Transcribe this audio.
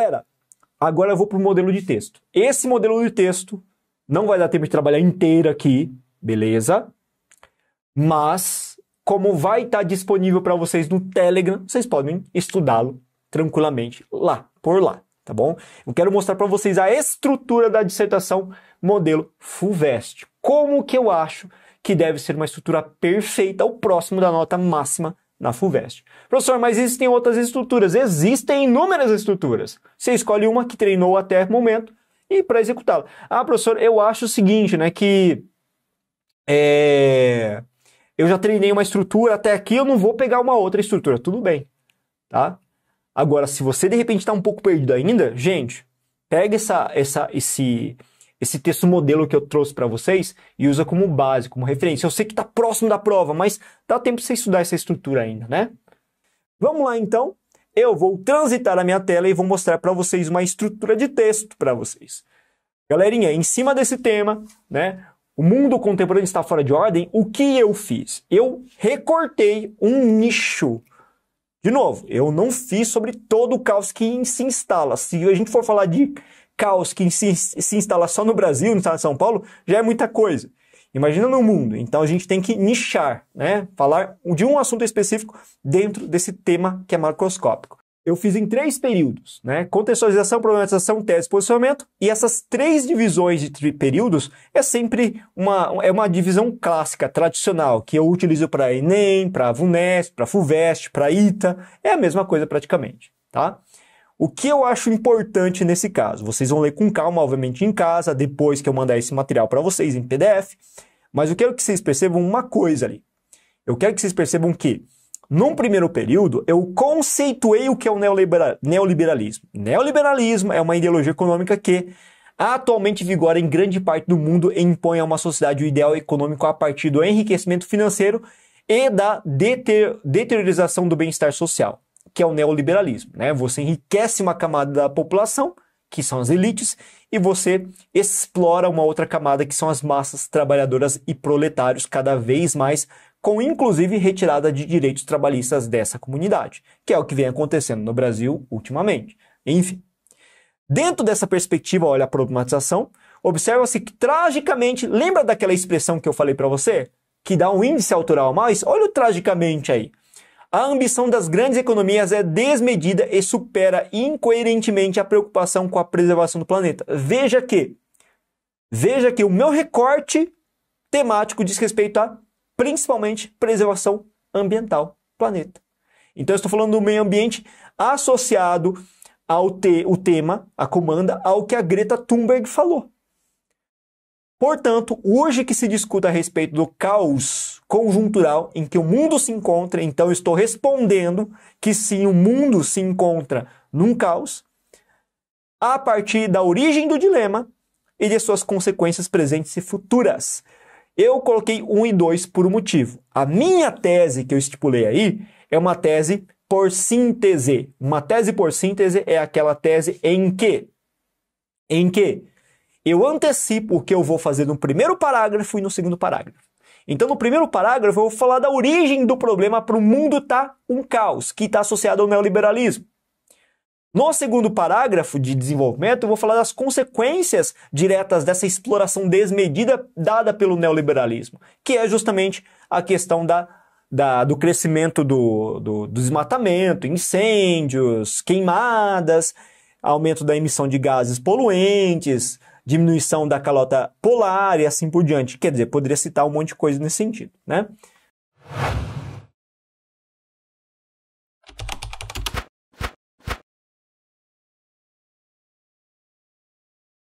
Galera, agora eu vou para o modelo de texto. Esse modelo de texto não vai dar tempo de trabalhar inteiro aqui, beleza? Mas, como vai estar tá disponível para vocês no Telegram, vocês podem estudá-lo tranquilamente lá, por lá, tá bom? Eu quero mostrar para vocês a estrutura da dissertação modelo FUVEST. Como que eu acho que deve ser uma estrutura perfeita ao próximo da nota máxima na FUVEST. Professor, mas existem outras estruturas. Existem inúmeras estruturas. Você escolhe uma que treinou até o momento e para executá-la. Ah, professor, eu acho o seguinte, né, que é, eu já treinei uma estrutura até aqui, eu não vou pegar uma outra estrutura. Tudo bem, tá? Agora, se você de repente está um pouco perdido ainda, gente, pega essa, essa, esse, esse texto modelo que eu trouxe para vocês e usa como base, como referência. Eu sei que está próximo da prova, mas dá tempo para você estudar essa estrutura ainda, né? Vamos lá então. Eu vou transitar a minha tela e vou mostrar para vocês uma estrutura de texto para vocês. Galerinha, em cima desse tema, né? O mundo contemporâneo está fora de ordem. O que eu fiz? Eu recortei um nicho de novo, eu não fiz sobre todo o caos que se instala. Se a gente for falar de caos que se, se instala só no Brasil, no estado de São Paulo, já é muita coisa. Imagina no mundo. Então a gente tem que nichar, né? Falar de um assunto específico dentro desse tema que é macroscópico. Eu fiz em três períodos, né? Contextualização, problematização, tese, posicionamento. E essas três divisões de períodos é sempre uma, é uma divisão clássica, tradicional, que eu utilizo para Enem, para Vunesp, para Fuvest, para ITA. É a mesma coisa praticamente, tá? O que eu acho importante nesse caso? Vocês vão ler com calma, obviamente, em casa, depois que eu mandar esse material para vocês em PDF, mas eu quero que vocês percebam uma coisa ali. Eu quero que vocês percebam que, num primeiro período, eu conceituei o que é o neoliberalismo. Neoliberalismo é uma ideologia econômica que atualmente vigora em grande parte do mundo e impõe a uma sociedade o ideal econômico a partir do enriquecimento financeiro e da deter, deteriorização do bem-estar social que é o neoliberalismo. Né? Você enriquece uma camada da população, que são as elites, e você explora uma outra camada, que são as massas trabalhadoras e proletários, cada vez mais, com inclusive retirada de direitos trabalhistas dessa comunidade, que é o que vem acontecendo no Brasil ultimamente. Enfim. Dentro dessa perspectiva, olha a problematização, observa-se que tragicamente, lembra daquela expressão que eu falei para você? Que dá um índice autoral a mais? Olha o tragicamente aí. A ambição das grandes economias é desmedida e supera incoerentemente a preocupação com a preservação do planeta. Veja que, veja que o meu recorte temático diz respeito a principalmente preservação ambiental do planeta. Então, eu estou falando do meio ambiente associado ao te, o tema, a comanda, ao que a Greta Thunberg falou. Portanto, hoje que se discuta a respeito do caos conjuntural em que o mundo se encontra, então estou respondendo que sim, o mundo se encontra num caos, a partir da origem do dilema e de suas consequências presentes e futuras. Eu coloquei um e dois por um motivo. A minha tese que eu estipulei aí é uma tese por síntese. Uma tese por síntese é aquela tese em que em que eu antecipo o que eu vou fazer no primeiro parágrafo e no segundo parágrafo. Então, no primeiro parágrafo, eu vou falar da origem do problema para o mundo tá um caos, que está associado ao neoliberalismo. No segundo parágrafo de desenvolvimento, eu vou falar das consequências diretas dessa exploração desmedida dada pelo neoliberalismo, que é justamente a questão da, da do crescimento do, do, do desmatamento, incêndios, queimadas, aumento da emissão de gases poluentes, diminuição da calota polar e assim por diante. Quer dizer, poderia citar um monte de coisa nesse sentido, né?